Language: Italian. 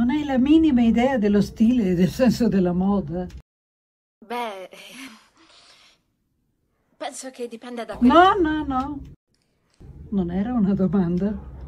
Non hai la minima idea dello stile e del senso della moda? Beh, penso che dipenda da quello. No, no, no. Non era una domanda.